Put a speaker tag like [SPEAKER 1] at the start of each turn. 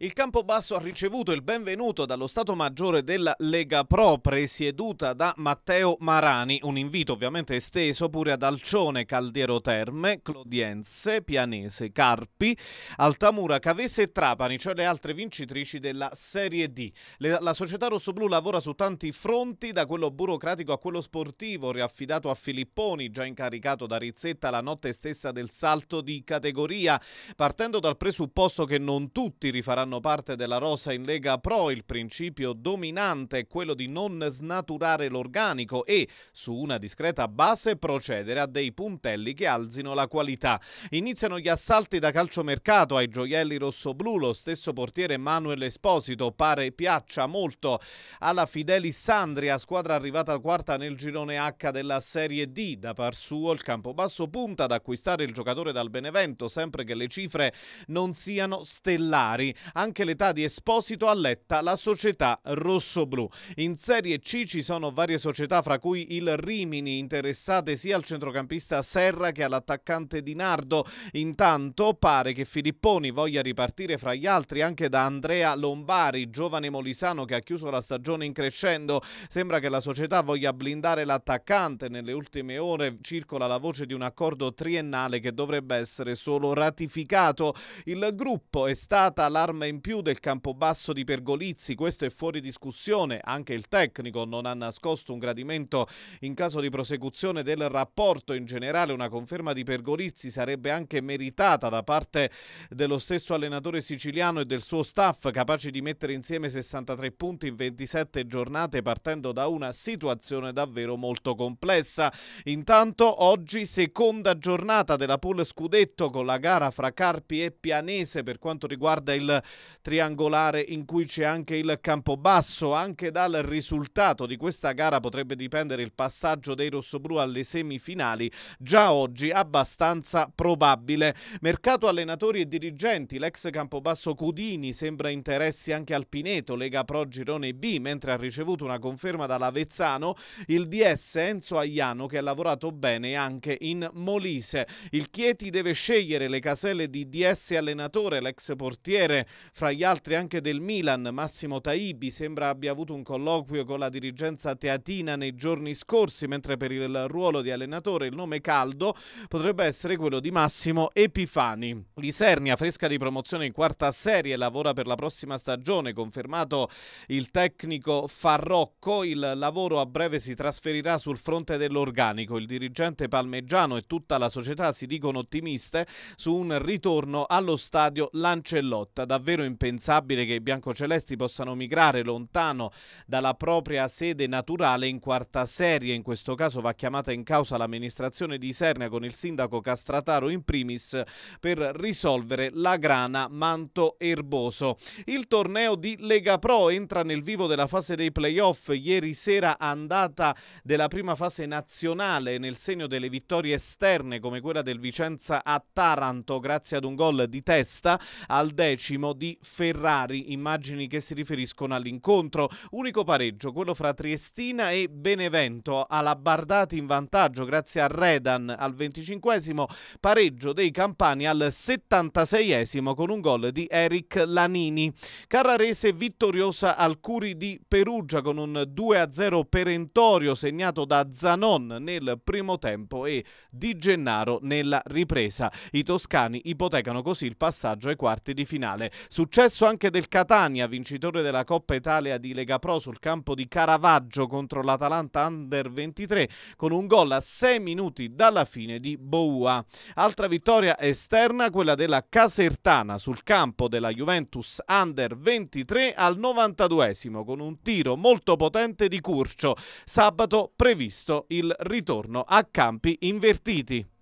[SPEAKER 1] Il Campobasso ha ricevuto il benvenuto dallo Stato Maggiore della Lega Pro, presieduta da Matteo Marani, un invito ovviamente esteso pure ad Alcione, Caldiero Terme, Clodiense, Pianese, Carpi, Altamura, Cavese e Trapani, cioè le altre vincitrici della Serie D. La società rossoblu lavora su tanti fronti, da quello burocratico a quello sportivo, riaffidato a Filipponi, già incaricato da Rizzetta la notte stessa del salto di categoria, partendo dal presupposto che non tutti rifaranno fanno parte della rosa in Lega Pro, il principio dominante è quello di non snaturare l'organico e, su una discreta base, procedere a dei puntelli che alzino la qualità. Iniziano gli assalti da calciomercato ai gioielli rossoblù, lo stesso portiere Manuel Esposito pare piaccia molto alla Fidelis Sandria, squadra arrivata quarta nel girone H della Serie D. Da par suo il Campobasso punta ad acquistare il giocatore dal Benevento, sempre che le cifre non siano stellari anche l'età di Esposito alletta la società rossoblù. In Serie C ci sono varie società fra cui il Rimini interessate sia al centrocampista Serra che all'attaccante Di Nardo. Intanto pare che Filipponi voglia ripartire fra gli altri anche da Andrea Lombari, giovane molisano che ha chiuso la stagione in crescendo. Sembra che la società voglia blindare l'attaccante. Nelle ultime ore circola la voce di un accordo triennale che dovrebbe essere solo ratificato. Il gruppo è stata l'arma in più del campo basso di Pergolizzi, questo è fuori discussione, anche il tecnico non ha nascosto un gradimento in caso di prosecuzione del rapporto, in generale una conferma di Pergolizzi sarebbe anche meritata da parte dello stesso allenatore siciliano e del suo staff, capaci di mettere insieme 63 punti in 27 giornate partendo da una situazione davvero molto complessa. Intanto oggi seconda giornata della pool scudetto con la gara fra Carpi e Pianese per quanto riguarda il triangolare in cui c'è anche il Campobasso. Anche dal risultato di questa gara potrebbe dipendere il passaggio dei rossoblu alle semifinali, già oggi abbastanza probabile. Mercato allenatori e dirigenti, l'ex Campobasso Cudini sembra interessi anche al Pineto, Lega Pro Girone B, mentre ha ricevuto una conferma dall'Avezzano il DS Enzo Aiano che ha lavorato bene anche in Molise. Il Chieti deve scegliere le caselle di DS allenatore, l'ex portiere fra gli altri anche del Milan, Massimo Taibi sembra abbia avuto un colloquio con la dirigenza teatina nei giorni scorsi, mentre per il ruolo di allenatore il nome caldo potrebbe essere quello di Massimo Epifani. Lisernia, fresca di promozione in quarta serie, lavora per la prossima stagione, confermato il tecnico Farrocco. Il lavoro a breve si trasferirà sul fronte dell'organico. Il dirigente palmeggiano e tutta la società si dicono ottimiste su un ritorno allo stadio Lancellotta. Davvero davvero impensabile che i biancocelesti possano migrare lontano dalla propria sede naturale in quarta serie. In questo caso va chiamata in causa l'amministrazione di Isernia con il sindaco Castrataro in primis per risolvere la grana manto erboso. Il torneo di Lega Pro entra nel vivo della fase dei playoff ieri sera andata della prima fase nazionale nel segno delle vittorie esterne come quella del Vicenza a Taranto grazie ad un gol di testa al decimo di Ferrari, immagini che si riferiscono all'incontro. Unico pareggio, quello fra Triestina e Benevento, alla Bardati in vantaggio grazie a Redan al 25esimo, pareggio dei Campani al 76esimo con un gol di Eric Lanini. Carrarese vittoriosa al Curi di Perugia con un 2-0 perentorio segnato da Zanon nel primo tempo e Di Gennaro nella ripresa. I toscani ipotecano così il passaggio ai quarti di finale. Successo anche del Catania, vincitore della Coppa Italia di Lega Pro sul campo di Caravaggio contro l'Atalanta Under 23 con un gol a 6 minuti dalla fine di Boua. Altra vittoria esterna, quella della Casertana sul campo della Juventus Under 23 al 92esimo con un tiro molto potente di Curcio. Sabato previsto il ritorno a campi invertiti.